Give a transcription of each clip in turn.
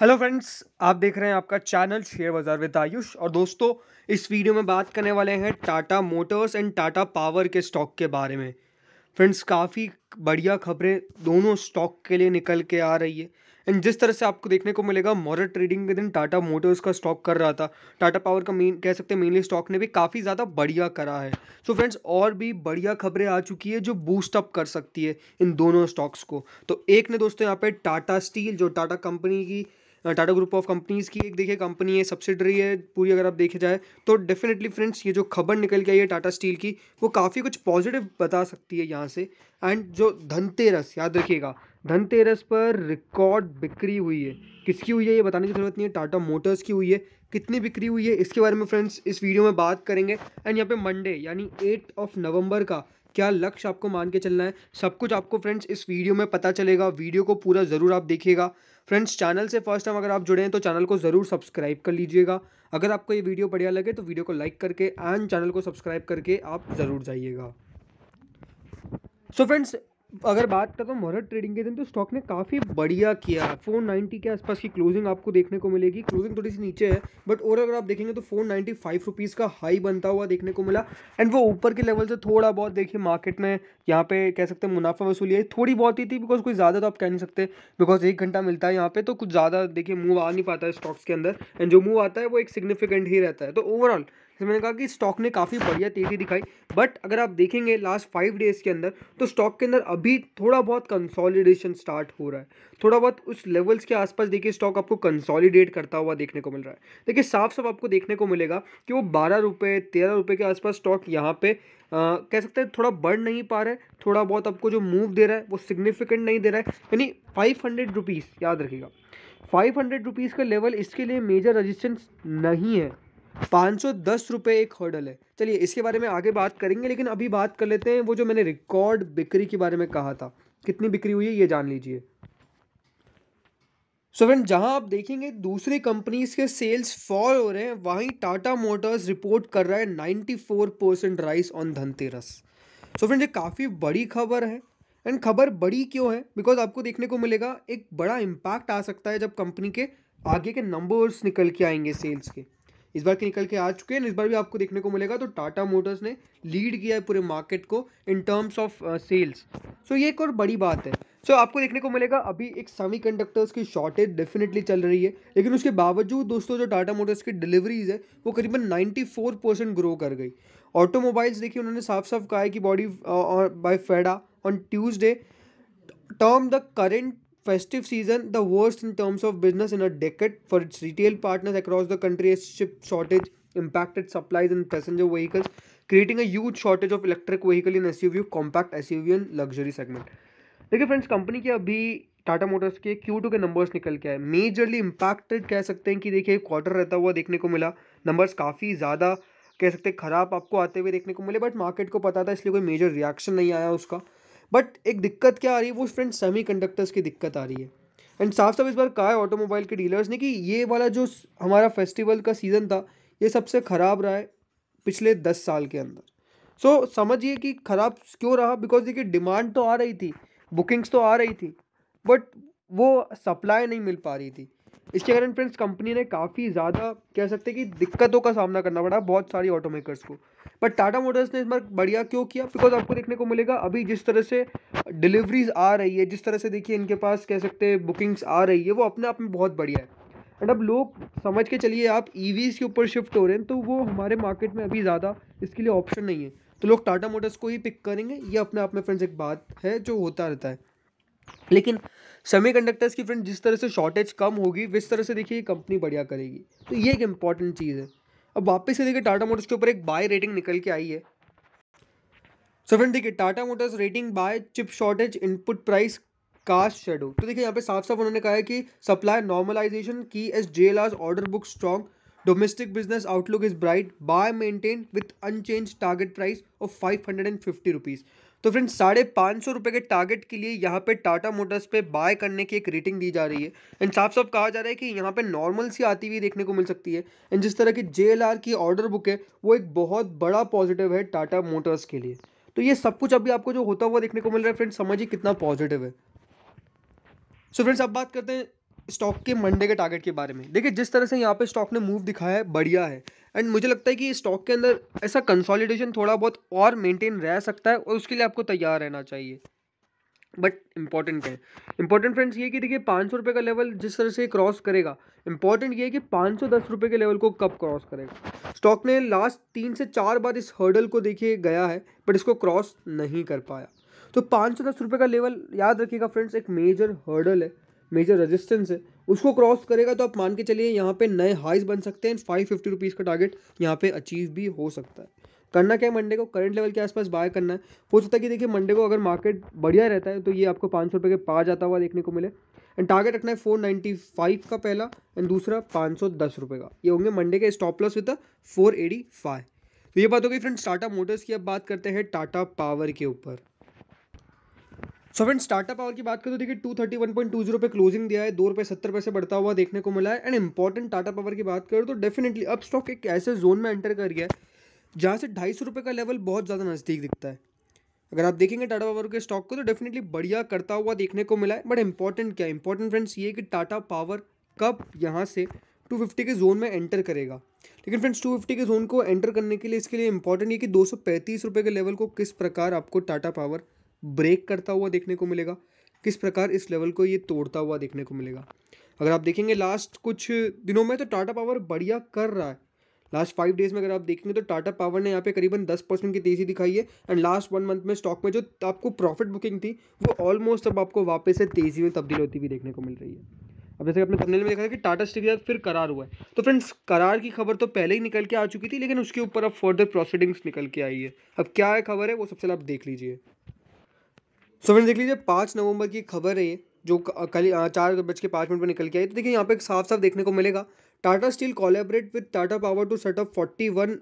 Hello friends आप देख रहे हैं आपका channel share Bazaar with Ayush और दोस्तों इस वीडियो में बात करने वाले हैं Tata motors and Tata power के स्टॉक के बारे में फ्रेंड्स काफ़ी बढ़िया खबरें दोनों स्टॉक के लिए निकल के आ रही है एंड जिस तरह से आपको देखने को मिलेगा मॉडल ट्रेडिंग के दिन टाटा मोटर्स का स्टॉक कर रहा था टाटा पावर का मेन कह सकते हैं मेनली स्टॉक ने भी काफ़ी ज़्यादा बढ़िया करा है सो so फ्रेंड्स और भी बढ़िया खबरें आ चुकी है जो बूस्ट अप कर सकती है इन दोनों स्टॉक्स को तो एक ने दोस्तों यहाँ पे टाटा स्टील जो टाटा कंपनी की टाटा ग्रुप ऑफ कंपनीज़ की एक देखिए कंपनी है सब्सिडरी है पूरी अगर आप देखे जाए तो डेफिनेटली फ्रेंड्स ये जो खबर निकल के आई है टाटा स्टील की वो काफ़ी कुछ पॉजिटिव बता सकती है यहाँ से एंड जो धनतेरस याद रखिएगा धनतेरस पर रिकॉर्ड बिक्री हुई है किसकी हुई है ये बताने की ज़रूरत नहीं है टाटा मोटर्स की हुई है कितनी बिक्री हुई है इसके बारे में फ्रेंड्स इस वीडियो में बात करेंगे एंड यहाँ पे मंडे यानी एट ऑफ नवंबर का क्या लक्ष्य आपको मान के चलना है सब कुछ आपको फ्रेंड्स इस वीडियो में पता चलेगा वीडियो को पूरा ज़रूर आप देखिएगा फ्रेंड्स चैनल से फर्स्ट टाइम अगर आप जुड़े हैं तो चैनल को ज़रूर सब्सक्राइब कर लीजिएगा अगर आपको ये वीडियो बढ़िया लगे तो वीडियो को लाइक करके एंड चैनल को सब्सक्राइब करके आप ज़रूर जाइएगा सो so फ्रेंड्स अगर बात करता हूँ मॉरल ट्रेडिंग के दिन तो स्टॉक ने काफ़ी बढ़िया किया फोर नाइन्टी के आसपास की क्लोजिंग आपको देखने को मिलेगी क्लोजिंग थोड़ी सी नीचे है बट और अगर आप देखेंगे तो फोर नाइन्टी फाइव रुपीज़ का हाई बनता हुआ देखने को मिला एंड वो ऊपर के लेवल से थोड़ा बहुत देखिए मार्केट में यहाँ पे कह सकते हैं मुनाफा वसूली है थोड़ी बहुत ही थी बिकॉज कोई ज़्यादा तो आप कह नहीं सकते बिकॉज एक घंटा मिलता है यहाँ पे तो कुछ ज़्यादा देखिए मूव आ नहीं पाता है स्टॉक्स के अंदर एंड जो मूव आता है वो एक सिग्निफिकेंट ही रहता है तो ओवरऑल तो मैंने कहा कि स्टॉक ने काफ़ी बढ़िया तेज़ी दिखाई बट अगर आप देखेंगे लास्ट फाइव डेज़ के अंदर तो स्टॉक के अंदर अभी थोड़ा बहुत कंसॉलिडेशन स्टार्ट हो रहा है थोड़ा बहुत उस लेवल्स के आसपास देखिए स्टॉक आपको कंसोलिडेट करता हुआ देखने को मिल रहा है देखिए साफ साफ आपको देखने को मिलेगा कि वो बारह रुपये तेरह रुपये के आसपास स्टॉक यहाँ पे आ, कह सकते हैं थोड़ा बढ़ नहीं पा रहा है थोड़ा बहुत आपको जो मूव दे रहा है वो सिग्निफिकेंट नहीं दे रहा है यानी फाइव हंड्रेड रुपीज़ याद रखिएगा फाइव हंड्रेड रुपीज़ का लेवल इसके लिए मेजर रजिस्टेंस नहीं है पाँच सौ दस रुपये एक हर्डल है चलिए इसके बारे में आगे बात करेंगे लेकिन अभी बात कर लेते हैं वो जो मैंने रिकॉर्ड बिक्री के बारे में कहा था कितनी बिक्री हुई है ये जान लीजिए सो फ्रेंड जहां आप देखेंगे दूसरी कंपनीज के सेल्स फॉल हो रहे हैं वहीं टाटा मोटर्स रिपोर्ट कर रहा है ninety four percent rise on Dhanteras so friend ये काफ़ी बड़ी खबर है एंड खबर बड़ी क्यों है बिकॉज आपको देखने को मिलेगा एक बड़ा इम्पैक्ट आ सकता है जब कंपनी के आगे के नंबर्स निकल के आएंगे सेल्स के इस बार के निकल के आ चुके हैं इस बार भी आपको देखने को मिलेगा तो टाटा मोटर्स ने लीड किया है पूरे मार्केट को in terms of sales so ये एक और बड़ी बात है सो so, आपको देखने को मिलेगा अभी एक सेमी कंडक्टर्स की शॉर्टेज डेफिनेटली चल रही है लेकिन उसके बावजूद दोस्तों जो टाटा मोटर्स की डिलीवरीज है वो करीबन 94 परसेंट ग्रो कर गई ऑटोमोबाइल्स देखिए उन्होंने साफ साफ कहा है कि body by FADA on Tuesday term the current festive season, the worst in terms of business in a decade for its retail partners across the country as chip shortage impacted supplies in passenger vehicles, creating a huge shortage of electric vehicle in SUV, compact SUV and luxury segment. देखिए friends company के अभी Tata motors के Q two के numbers निकल के आए majorly impacted कह सकते हैं कि देखिए क्वार्टर रहता हुआ देखने को मिला नंबर्स काफ़ी ज़्यादा कह सकते हैं खराब आपको आते हुए देखने को मिले बट मार्केट को पता था इसलिए कोई मेजर रिएक्शन नहीं आया उसका बट एक दिक्कत क्या आ रही है वो फ्रेंड सेमी कंडक्टर्स की दिक्कत आ रही है एंड साफ साफ इस बार कहा है ऑटोमोबाइल के डीलर्स ने कि ये वाला जो हमारा फेस्टिवल का सीज़न था ये सबसे ख़राब रहा है पिछले दस साल के अंदर सो so, समझिए कि ख़राब क्यों रहा बिकॉज देखिए डिमांड तो आ रही थी बुकिंग्स तो आ रही थी बट वो सप्लाई नहीं मिल पा रही थी इसके कारण फ्रेंड्स कंपनी ने काफ़ी ज़्यादा कह सकते हैं कि दिक्कतों का सामना करना पड़ा बहुत सारी ऑटोमेकर्स को बट टाटा मोटर्स ने इस बार बढ़िया क्यों किया बिकॉज आपको देखने को मिलेगा अभी जिस तरह से डिलीवरीज आ रही है जिस तरह से देखिए इनके पास कह सकते हैं बुकिंग्स आ रही है वो अपने आप में बहुत बढ़िया है एंड अब लोग समझ के चलिए आप ई e के ऊपर शिफ्ट हो रहे हैं तो वो हमारे मार्केट में अभी ज़्यादा इसके लिए ऑप्शन नहीं है तो लोग टाटा मोटर्स को ही पिक करेंगे ये अपने आप में फ्रेंड्स एक बात है जो होता रहता है लेकिन सेमी कंडक्टर्स की फ्रेंड जिस तरह से शॉर्टेज कम होगी उस तरह से देखिए कंपनी बढ़िया करेगी तो ये एक इंपॉर्टेंट चीज़ है अब वापस से देखिए टाटा मोटर्स के ऊपर एक बाय रेटिंग निकल के आई है सो फ्रेंड देखिए Tata motors rating buy chip shortage input price cast shadow तो देखिए यहाँ पे साफ साफ उन्होंने कहा है कि सप्लाई नॉर्मलाइजेशन की S J order book strong domestic business outlook is bright buy maintain with unchange target price of five hundred and fifty rupees तो फ्रेंड्स साढ़े पाँच सौ रुपये के टारगेट के लिए यहाँ पे टाटा मोटर्स पे बाय करने की एक रेटिंग दी जा रही है एंड साफ साफ कहा जा रहा है कि यहाँ पे नॉर्मल सी आती हुई देखने को मिल सकती है एंड जिस तरह की जे की ऑर्डर बुक है वो एक बहुत बड़ा पॉजिटिव है टाटा मोटर्स के लिए तो ये सब कुछ अभी आपको जो होता हुआ देखने को मिल रहा है फ्रेंड्स समझिए कितना पॉजिटिव है सो so फ्रेंड्स अब बात करते हैं स्टॉक के मंडे के टारगेट के बारे में देखिए जिस तरह से यहाँ पे स्टॉक ने मूव दिखाया है बढ़िया है एंड मुझे लगता है कि स्टॉक के अंदर ऐसा कंसोलिडेशन थोड़ा बहुत और मेंटेन रह सकता है और उसके लिए आपको तैयार रहना चाहिए बट इम्पॉर्टेंट है इम्पॉर्टेंट फ्रेंड्स ये कि देखिए पाँच सौ रुपये का लेवल जिस तरह से क्रॉस करेगा इंपॉर्टेंट ये है कि पाँच सौ दस रुपये के लेवल को कब क्रॉस करेगा स्टॉक ने लास्ट तीन से चार बार इस हर्डल को देखिए गया है बट इसको क्रॉस नहीं कर पाया तो पाँच सौ दस रुपये का लेवल याद रखिएगा फ्रेंड्स एक मेजर हर्डल है मेजर रेजिस्टेंस है उसको क्रॉस करेगा तो आप मान के चलिए यहाँ पे नए हाइज बन सकते हैं फाइव फिफ्टी रुपीज़ का टारगेट यहाँ पे अचीव भी हो सकता है करना क्या है मंडे को करंट लेवल के आसपास बाय करना है हो सकता है कि देखिए मंडे को अगर मार्केट बढ़िया रहता है तो ये आपको पाँच सौ रुपये के पा जाता हुआ देखने को मिले एंड टारगेट रखना है फोर नाइन्टी फाइव का पहला एंड दूसरा पाँच सौ दस रुपये का ये होंगे मंडे के stop loss with four eighty five तो ये बात हो गई फ्रेंड्स टाटा मोटर्स की अब बात करते हैं टाटा पावर के ऊपर सो फ्रेंड स्टार्टअप आवर की बात करें तो देखिए two thirty one point two zero पे क्लोजिंग दिया है दो रुपये सत्तर पैसे बढ़ता हुआ देखने को मिला है एंड इंपॉर्टेंट टाटा पावर की बात करें तो डेफिनेटली अब स्टॉक एक ऐसे जोन में एंटर कर गया है जहाँ से ढाई सौ रुपये का लेवल बहुत ज़्यादा नज़दीक दिखता है अगर आप देखेंगे टाटा पावर के स्टॉक को तो डेफिनेटली बढ़िया करता हुआ देखने को मिला है बट इंपॉर्टेंट क्या इंपॉर्टेंट फ्रेंड्स ये कि टाटा पावर कब यहाँ से 250 के जोन में एंटर करेगा लेकिन फ्रेंड्स 250 के जोन को एंटर करने के लिए इसके लिए इंपॉर्टेंट ये कि दो सौ के लेवल को किस प्रकार आपको टाटा पावर ब्रेक करता हुआ देखने को मिलेगा किस प्रकार इस लेवल को ये तोड़ता हुआ देखने को मिलेगा अगर आप देखेंगे लास्ट कुछ दिनों में तो टाटा पावर बढ़िया कर रहा है लास्ट फाइव डेज में अगर आप देखेंगे तो टाटा पावर ने यहाँ पे करीबन दस परसेंट की तेजी दिखाई है एंड लास्ट वन मंथ में स्टॉक में जो आपको प्रॉफिट बुकिंग थी वो ऑलमोस्ट अब आपको वापस से तेजी में तब्दील होती हुई देखने को मिल रही है अब जैसे आपने थंबनेल में देखा था कि टाटा स्टील के फिर करार हुआ है तो फ्रेंड्स करार की खबर तो पहले ही निकल के आ चुकी थी लेकिन उसके ऊपर अब फर्दर प्रोसीडिंग्स निकल के आई है अब क्या है खबर है वो सबसे आप देख लीजिए सो फ्रेंड देख लीजिए पाँच नवंबर की खबर है ये जो कल चार बज के पाँच मिनट पर निकल के आई तो देखिए यहाँ पे एक साफ साफ देखने को मिलेगा Tata steel collaborate with Tata power to setup forty one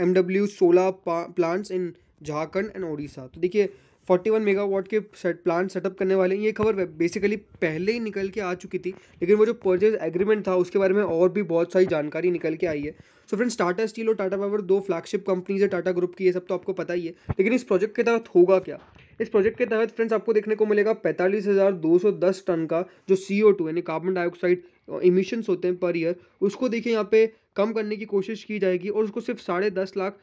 M W solar plants in Jharkhand and Odisha तो देखिए फोर्टी वन मेगावाट के सेट प्लांट सेटअप करने वाले हैं ये खबर बेसिकली पहले ही निकल के आ चुकी थी लेकिन वो जो परचेज एग्रीमेंट था उसके बारे में और भी बहुत सारी जानकारी निकल के आई है सो फ्रेंड्स टाटा स्टील और टाटा पावर दो फ्लैगशिप कंपनीज है टाटा ग्रुप की ये सब तो आपको पता ही है लेकिन इस प्रोजेक्ट के तहत होगा क्या इस प्रोजेक्ट के तहत फ्रेंड्स आपको देखने को मिलेगा पैंतालीस हज़ार दो सौ दस टन का जो सी ओ टू यानी कार्बन डाइऑक्साइड इमिशंस होते हैं पर ईयर उसको देखिए यहाँ पे कम करने की कोशिश की जाएगी और उसको सिर्फ साढ़े दस लाख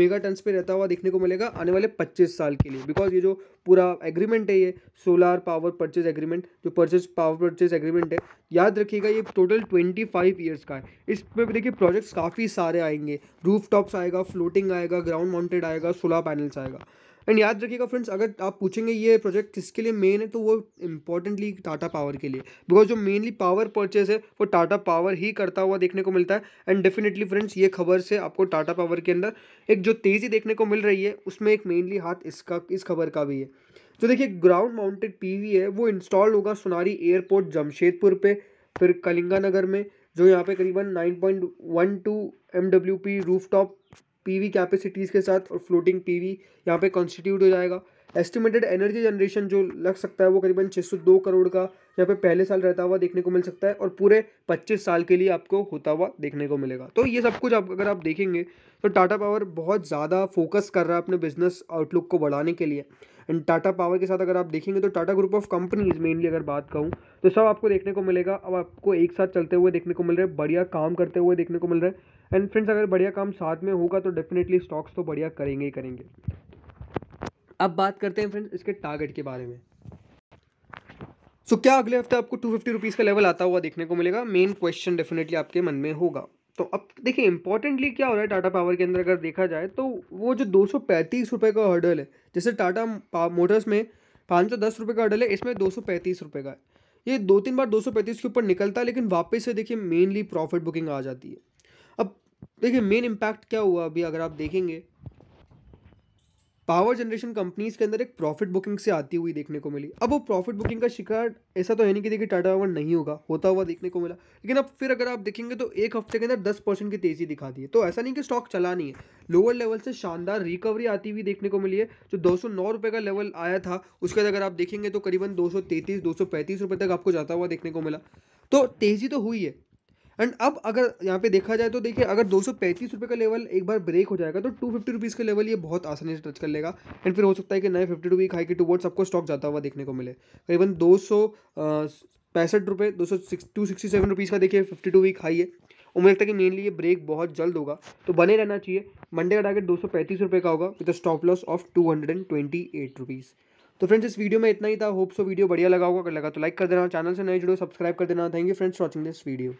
मेगा टन्स पे रहता हुआ देखने को मिलेगा आने वाले पच्चीस साल के लिए बिकॉज ये जो पूरा एग्रीमेंट है ये सोलार पावर परचेज एग्रीमेंट जो परचेज पावर परचेज एग्रीमेंट है याद रखिएगा ये टोटल ट्वेंटी फाइव ईयर्स का है इस पर देखिए प्रोजेक्ट्स काफ़ी सारे आएंगे रूफ टॉप्स आएगा फ्लोटिंग आएगा ग्राउंड माउंटेड आएगा सोलर पैनल्स आएगा एंड याद रखिएगा फ्रेंड्स अगर आप पूछेंगे ये प्रोजेक्ट किसके लिए मेन है तो वो इंपॉर्टेंटली टाटा पावर के लिए बिकॉज जो मेनली पावर परचेज है वो टाटा पावर ही करता हुआ देखने को मिलता है एंड डेफिनेटली फ्रेंड्स ये खबर से आपको टाटा पावर के अंदर एक जो तेज़ी देखने को मिल रही है उसमें एक मेनली हाथ इसका इस खबर का भी है जो तो देखिए ग्राउंड माउंटेड टी है वो इंस्टॉल होगा सोनारी एयरपोर्ट जमशेदपुर पर फिर कलिंगानगर में जो यहाँ पे करीबन 9.12 point one two M W P roof top PV capacities के साथ और फ्लोटिंग पीवी यहाँ पर कॉन्स्टिट्यूट हो जाएगा एस्टिमेटेड एनर्जी जनरेशन जो लग सकता है वो करीबन 602 करोड़ का यहाँ पे पहले साल रहता हुआ देखने को मिल सकता है और पूरे 25 साल के लिए आपको होता हुआ देखने को मिलेगा तो ये सब कुछ आप अगर आप देखेंगे तो टाटा पावर बहुत ज़्यादा फोकस कर रहा है अपने बिजनेस आउटलुक को बढ़ाने के लिए एंड टाटा पावर के साथ अगर आप देखेंगे तो Tata group of companies mainly अगर बात करूँ तो सब आपको देखने को मिलेगा अब आपको एक साथ चलते हुए देखने को मिल रहा है बढ़िया काम करते हुए देखने को मिल रहा है एंड फ्रेंड्स अगर बढ़िया काम साथ में होगा तो डेफिनेटली स्टॉक्स तो बढ़िया करेंगे ही करेंगे अब बात करते हैं फ्रेंड्स इसके टारगेट के बारे में सो so, क्या अगले हफ्ते आपको टू फिफ्टी रुपीज़ का लेवल आता हुआ देखने को मिलेगा मेन क्वेश्चन डेफिनेटली आपके मन में होगा तो अब देखिए इंपॉर्टेंटली क्या हो रहा है टाटा पावर के अंदर अगर देखा जाए तो वो जो दो सौ पैंतीस रुपये का हर्डल है जैसे टाटा मोटर्स में पाँच सौ दस रुपये का हर्डल है इसमें दो सौ पैंतीस रुपये का है ये दो तीन बार दो सौ पैंतीस के ऊपर निकलता है लेकिन वापस से देखिए मेनली प्रॉफिट बुकिंग आ जाती है अब देखिए मेन इम्पैक्ट क्या हुआ अभी अगर आप देखेंगे पावर जनरेशन कंपनीज के अंदर एक प्रॉफिट बुकिंग से आती हुई देखने को मिली अब वो प्रॉफिट बुकिंग का शिकार ऐसा तो है नहीं कि देखिए टाटा पावर नहीं होगा होता हुआ देखने को मिला लेकिन अब फिर अगर आप देखेंगे तो एक हफ्ते के अंदर दस परसेंट की तेजी दी है तो ऐसा नहीं कि स्टॉक चला नहीं है लोअर लेवल से शानदार रिकवरी आती हुई देखने को मिली है जो दो सौ का लेवल आया था उसके बाद अगर आप देखेंगे तो करीबन दो सौ तक आपको जाता हुआ देखने को मिला तो तेजी तो हुई है एंड अब अगर यहाँ पे देखा जाए तो देखिए अगर दो सौ का लेवल एक बार ब्रेक हो जाएगा तो टू फिफ्टी का लेवल ये बहुत आसानी से टच कर लेगा एंड फिर हो सकता है कि नए फिफ्टी रुपी हाई के टू वर्ड्स आपको स्टॉक जाता हुआ देखने को मिले करीबन दो सौ पैंसठ रुपये दो सौ six to sixty seven rupees का देखिए फिफ्टी टू वीक हाई है और मुझे लगता है कि मेनली ये ब्रेक बहुत जल्द होगा तो बने रहना चाहिए मंडे का टारगेट दो सौ पैंतीस रुपये का होगा with stop loss of two hundred and twenty eight rupees तो फ्रेंड्स इस वीडियो में इतना ही था होप सो वीडियो बढ़िया लगा होगा अगर लगा तो लाइक कर देना चैनल से नए जुड़े सब्सक्राइब कर देना thank you friends watching this video